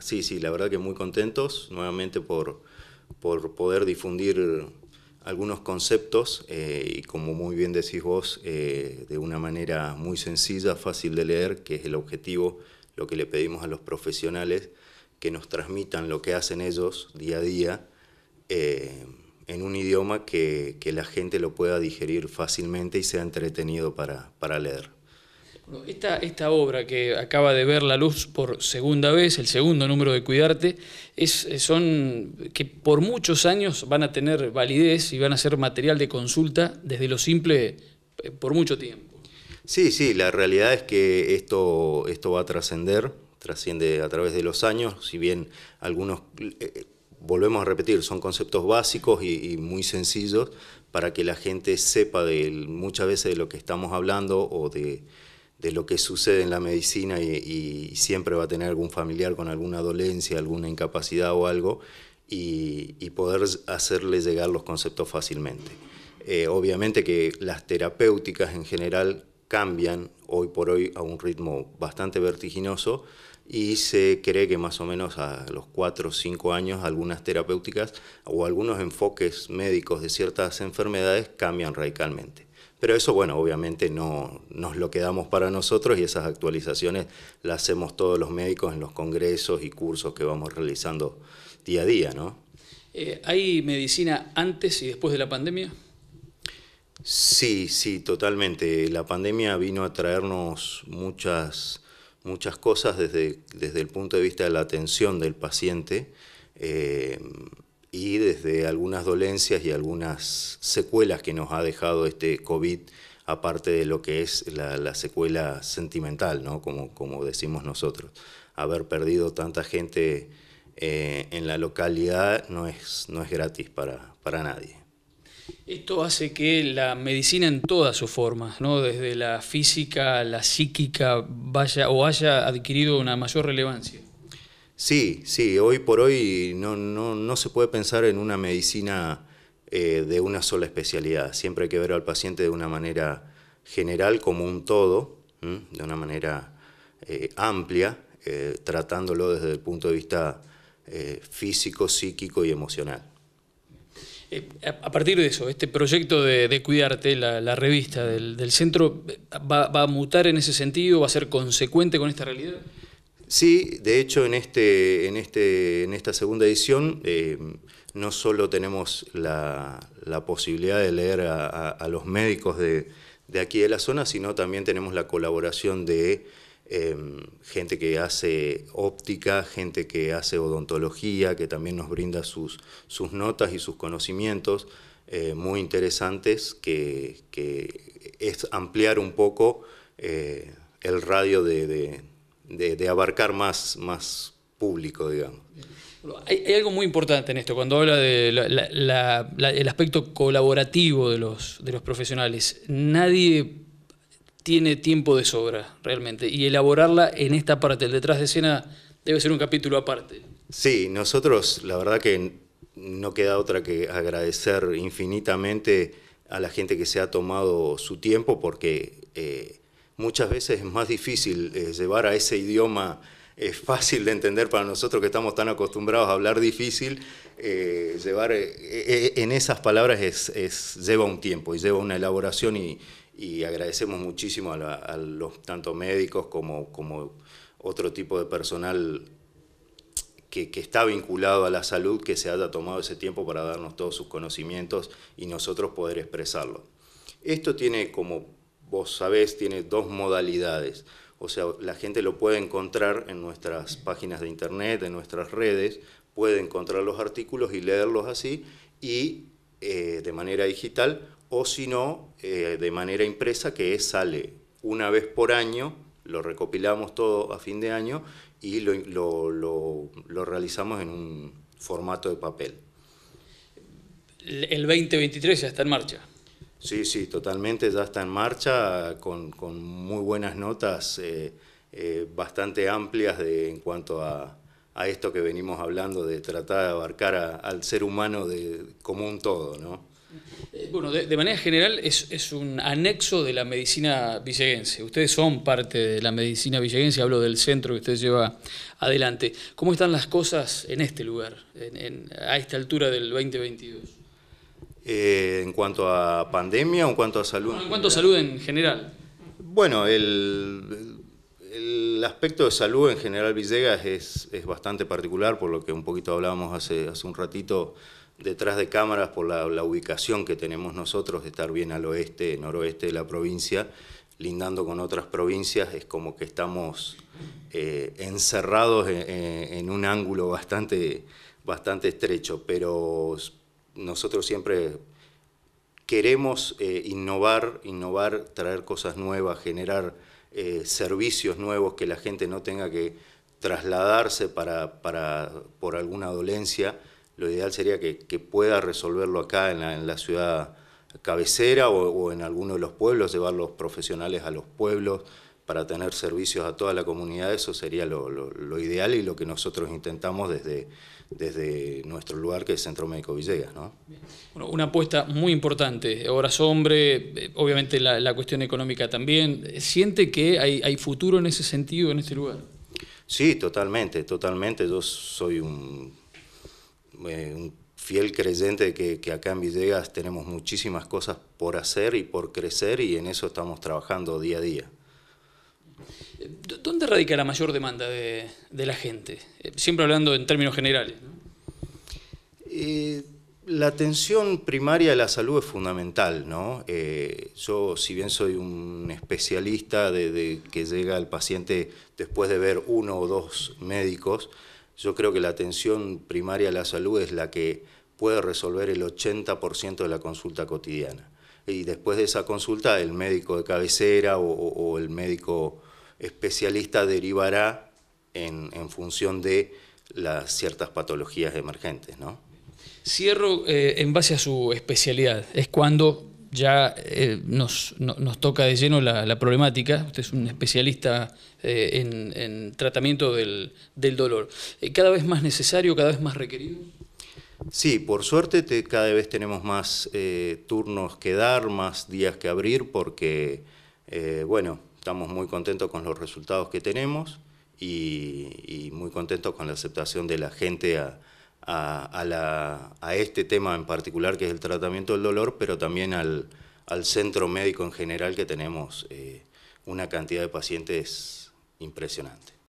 Sí, sí, la verdad que muy contentos nuevamente por, poder difundir algunos conceptos eh, y como muy bien decís vos, eh, de una manera muy sencilla, fácil de leer, que es el objetivo, lo que le pedimos a los profesionales, que nos transmitan lo que hacen ellos día a día eh, en un idioma que, la gente lo pueda digerir fácilmente y sea entretenido para leer. Esta, esta, obra que acaba de ver la luz por segunda vez, el segundo número de Cuidarte, es, eh, son que por muchos años van a tener validez y van a ser material de consulta desde lo simple eh, por mucho tiempo. Sí, sí, la realidad es que esto, esto va a trascender, trasciende a través de los años, si bien algunos, eh, volvemos a repetir, son conceptos básicos y, y muy sencillos para que la gente sepa de, muchas veces de lo que estamos hablando o de de lo que sucede en la medicina y, siempre va a tener algún familiar con alguna dolencia, alguna incapacidad o algo, y, poder hacerle llegar los conceptos fácilmente. Eh, obviamente que las terapéuticas en general cambian hoy por hoy a un ritmo bastante vertiginoso y se cree que más o menos a los 4 o 5 años algunas terapéuticas o algunos enfoques médicos de ciertas enfermedades cambian radicalmente. Pero eso, bueno, obviamente no nos lo quedamos para nosotros y esas actualizaciones las hacemos todos los médicos en los congresos y cursos que vamos realizando día a día, ¿no? Eh, ¿Hay medicina antes y después de la pandemia? Sí, sí, totalmente. La pandemia vino a traernos muchas, muchas cosas desde, desde el punto de vista de la atención del paciente. Eh, y desde algunas dolencias y algunas secuelas que nos ha dejado este COVID, aparte de lo que es la, secuela sentimental, ¿no? como, como decimos nosotros. Haber perdido tanta gente eh, en la localidad no es, no es gratis para, para nadie. Esto hace que la medicina en todas sus formas, ¿no? desde la física, la psíquica, vaya o haya adquirido una mayor relevancia. Sí, sí, hoy por hoy no, se puede pensar en una medicina eh, de una sola especialidad. Siempre hay que ver al paciente de una manera general, como un todo, de una manera eh, amplia, eh, tratándolo desde el punto de vista físico, psíquico y emocional. a partir de eso, este proyecto de, Cuidarte, la, revista del, centro, ¿va a mutar en ese sentido? ¿Va a ser consecuente con esta realidad? Sí, de hecho en, este, en, este, en esta segunda edición eh, no solo tenemos la, posibilidad de leer a, los médicos de, de, aquí de la zona, sino también tenemos la colaboración de em, gente que hace óptica, gente que hace odontología, que también nos brinda sus, sus notas y sus conocimientos eh, muy interesantes, que, es ampliar un poco eh, el radio de de, abarcar más, más público, digamos. Hay, algo muy importante en esto, cuando habla del aspecto colaborativo de los, de los profesionales. Nadie tiene tiempo de sobra, realmente, y elaborarla en esta parte, el detrás de escena, debe ser un capítulo aparte. Sí, nosotros, la verdad que no queda otra que agradecer infinitamente a la gente que se ha tomado su tiempo, porque eh, muchas veces es más difícil eh, llevar a ese idioma es eh, fácil de entender para nosotros que estamos tan acostumbrados a hablar difícil, eh, llevar en esas palabras es, lleva un tiempo y lleva una elaboración y, agradecemos muchísimo a, los tanto médicos como, como otro tipo de personal que, que, está vinculado a la salud, que se haya tomado ese tiempo para darnos todos sus conocimientos y nosotros poder expresarlo. Esto tiene como vos sabés, tiene dos modalidades. O sea, la gente lo puede encontrar en nuestras páginas de internet, en nuestras redes, puede encontrar los artículos y leerlos así, y eh, de manera digital, o si no, eh, de manera impresa, que sale una vez por año, lo recopilamos todo a fin de año y lo, lo, lo, lo realizamos en un formato de papel. El 2023 ya está en marcha. Sí, sí, totalmente, ya está en marcha con, con muy buenas notas eh, eh, bastante amplias de, en cuanto a, a, esto que venimos hablando de tratar de abarcar al ser humano de, como un todo, ¿no? Eh, bueno, de, manera general es, es, un anexo de la medicina villeguense. Ustedes son parte de la medicina villeguense, hablo del centro que usted lleva adelante. ¿Cómo están las cosas en este lugar, en, a esta altura del 2022? Eh, en cuanto a pandemia o en cuanto a salud. en cuanto a salud en general. Bueno, el, aspecto de salud en general Villegas es, bastante particular, por lo que un poquito hablábamos hace, hace un ratito detrás de cámaras por la, ubicación que tenemos nosotros de estar bien al oeste, noroeste de la provincia, lindando con otras provincias, es como que estamos eh, encerrados en, un ángulo bastante, bastante estrecho, pero nosotros siempre queremos eh, innovar, innovar, traer cosas nuevas, generar eh, servicios nuevos que la gente no tenga que trasladarse por alguna dolencia. Lo ideal sería que, pueda resolverlo acá en la, ciudad cabecera o, en alguno de los pueblos, llevar los profesionales a los pueblos para tener servicios a toda la comunidad, eso sería lo, ideal y lo que nosotros intentamos desde, desde nuestro lugar que es Centro Médico Villegas. ¿no? una apuesta muy importante, horas hombre, eh, obviamente la, cuestión económica también. ¿Siente que hay, futuro en ese sentido en este lugar? Sí, totalmente, totalmente. Yo soy eh, un, fiel creyente de que, que, acá en Villegas tenemos muchísimas cosas por hacer y por crecer y en eso estamos trabajando día a día. ¿Dónde radica la mayor demanda de, la gente? Eh, siempre hablando en términos generales. Eh, la atención primaria de la salud es fundamental, ¿no? Eh, yo, si bien soy un especialista de, que llega al paciente después de ver uno o dos médicos, yo creo que la atención primaria a la salud es la que puede resolver el 80% de la consulta cotidiana. Y después de esa consulta, el médico de cabecera o el médico especialista derivará en, función de las ciertas patologías emergentes. ¿no? Cierro eh, en base a su especialidad. Es cuando ya eh, nos, toca de lleno la, problemática. Usted es un especialista eh, en, tratamiento del, dolor. ¿Cada vez más necesario, cada vez más requerido? Sí, por suerte cada vez tenemos más turnos que dar, más días que abrir, porque, bueno, estamos muy contentos con los resultados que tenemos y, muy contentos con la aceptación de la gente a, este tema en particular que es el tratamiento del dolor, pero también al, centro médico en general que tenemos eh, una cantidad de pacientes impresionante.